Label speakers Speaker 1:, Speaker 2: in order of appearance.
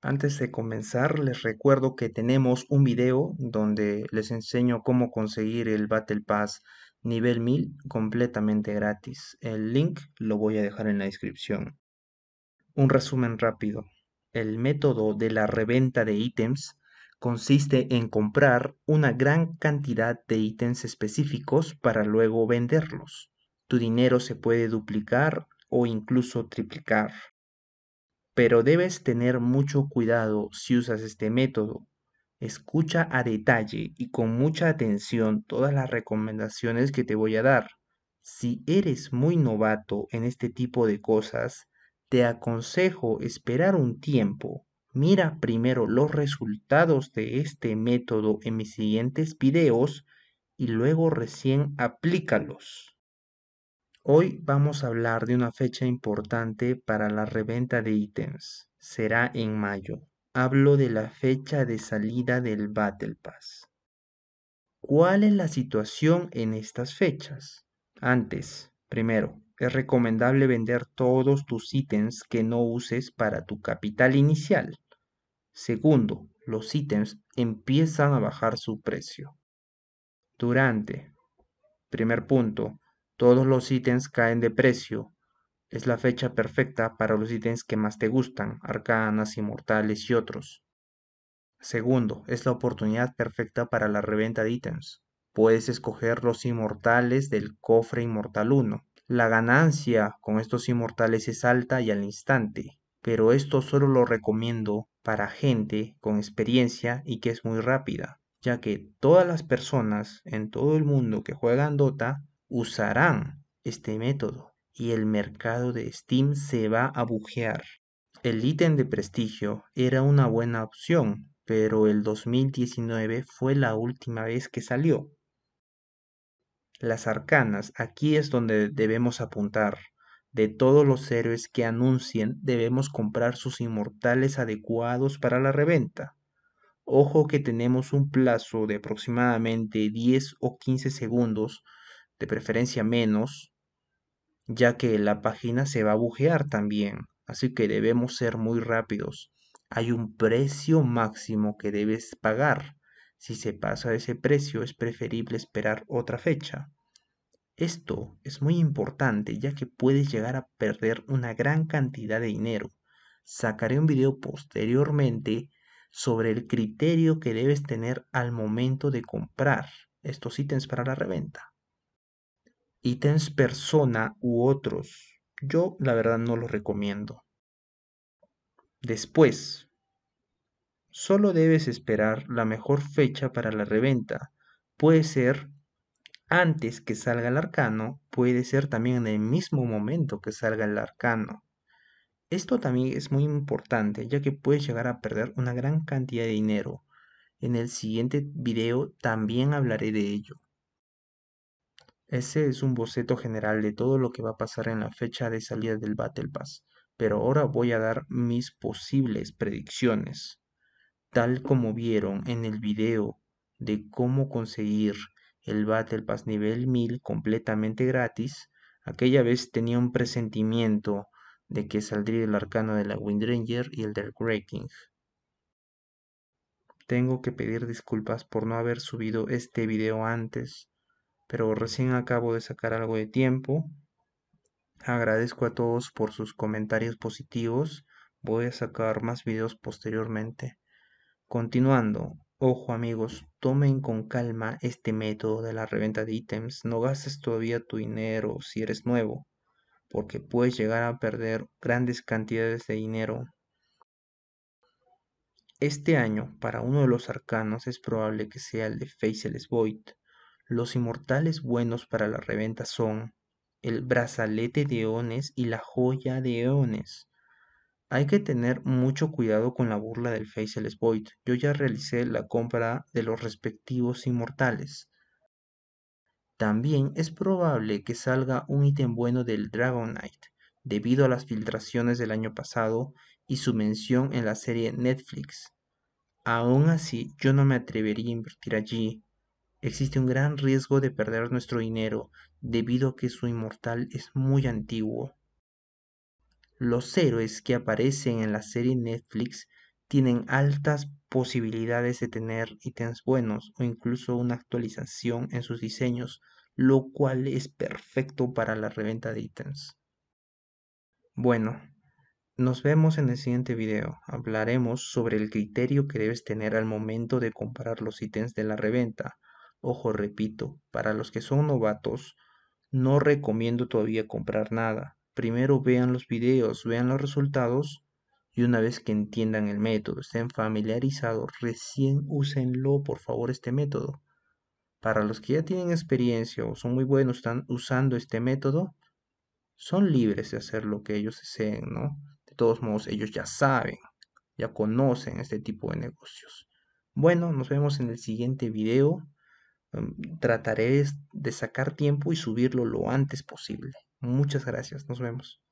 Speaker 1: Antes de comenzar, les recuerdo que tenemos un video donde les enseño cómo conseguir el Battle Pass nivel 1000 completamente gratis. El link lo voy a dejar en la descripción. Un resumen rápido. El método de la reventa de ítems consiste en comprar una gran cantidad de ítems específicos para luego venderlos. Tu dinero se puede duplicar o incluso triplicar pero debes tener mucho cuidado si usas este método. Escucha a detalle y con mucha atención todas las recomendaciones que te voy a dar. Si eres muy novato en este tipo de cosas, te aconsejo esperar un tiempo. Mira primero los resultados de este método en mis siguientes videos y luego recién aplícalos. Hoy vamos a hablar de una fecha importante para la reventa de ítems. Será en mayo. Hablo de la fecha de salida del Battle Pass. ¿Cuál es la situación en estas fechas? Antes, primero, es recomendable vender todos tus ítems que no uses para tu capital inicial. Segundo, los ítems empiezan a bajar su precio. Durante. Primer punto, todos los ítems caen de precio. Es la fecha perfecta para los ítems que más te gustan, arcanas, inmortales y otros. Segundo, es la oportunidad perfecta para la reventa de ítems. Puedes escoger los inmortales del cofre Inmortal 1. La ganancia con estos inmortales es alta y al instante, pero esto solo lo recomiendo para gente con experiencia y que es muy rápida, ya que todas las personas en todo el mundo que juegan Dota usarán este método y el mercado de Steam se va a bujear. El ítem de prestigio era una buena opción, pero el 2019 fue la última vez que salió. Las arcanas, aquí es donde debemos apuntar. De todos los héroes que anuncien debemos comprar sus inmortales adecuados para la reventa. Ojo que tenemos un plazo de aproximadamente 10 o 15 segundos de preferencia menos, ya que la página se va a bujear también, así que debemos ser muy rápidos. Hay un precio máximo que debes pagar. Si se pasa ese precio es preferible esperar otra fecha. Esto es muy importante ya que puedes llegar a perder una gran cantidad de dinero. Sacaré un video posteriormente sobre el criterio que debes tener al momento de comprar estos ítems para la reventa ítems persona u otros. Yo la verdad no lo recomiendo. Después, solo debes esperar la mejor fecha para la reventa. Puede ser antes que salga el arcano, puede ser también en el mismo momento que salga el arcano. Esto también es muy importante, ya que puedes llegar a perder una gran cantidad de dinero. En el siguiente video también hablaré de ello. Ese es un boceto general de todo lo que va a pasar en la fecha de salida del Battle Pass, pero ahora voy a dar mis posibles predicciones. Tal como vieron en el video de cómo conseguir el Battle Pass nivel 1000 completamente gratis, aquella vez tenía un presentimiento de que saldría el arcano de la Windranger y el del Grey Tengo que pedir disculpas por no haber subido este video antes pero recién acabo de sacar algo de tiempo. Agradezco a todos por sus comentarios positivos. Voy a sacar más videos posteriormente. Continuando, ojo amigos, tomen con calma este método de la reventa de ítems. No gastes todavía tu dinero si eres nuevo, porque puedes llegar a perder grandes cantidades de dinero. Este año, para uno de los arcanos, es probable que sea el de Faceless Void los inmortales buenos para la reventa son el brazalete de Eones y la joya de Eones. Hay que tener mucho cuidado con la burla del Faceless Void. Yo ya realicé la compra de los respectivos inmortales. También es probable que salga un ítem bueno del Dragonite, debido a las filtraciones del año pasado y su mención en la serie Netflix. Aún así, yo no me atrevería a invertir allí, Existe un gran riesgo de perder nuestro dinero debido a que su inmortal es muy antiguo. Los héroes que aparecen en la serie Netflix tienen altas posibilidades de tener ítems buenos o incluso una actualización en sus diseños, lo cual es perfecto para la reventa de ítems. Bueno, nos vemos en el siguiente video. Hablaremos sobre el criterio que debes tener al momento de comprar los ítems de la reventa Ojo, repito, para los que son novatos, no recomiendo todavía comprar nada. Primero vean los videos, vean los resultados y una vez que entiendan el método, estén familiarizados, recién úsenlo, por favor, este método. Para los que ya tienen experiencia o son muy buenos, están usando este método, son libres de hacer lo que ellos deseen, ¿no? De todos modos, ellos ya saben, ya conocen este tipo de negocios. Bueno, nos vemos en el siguiente video. Em, trataré de sacar tiempo y subirlo lo antes posible. Muchas gracias, nos vemos.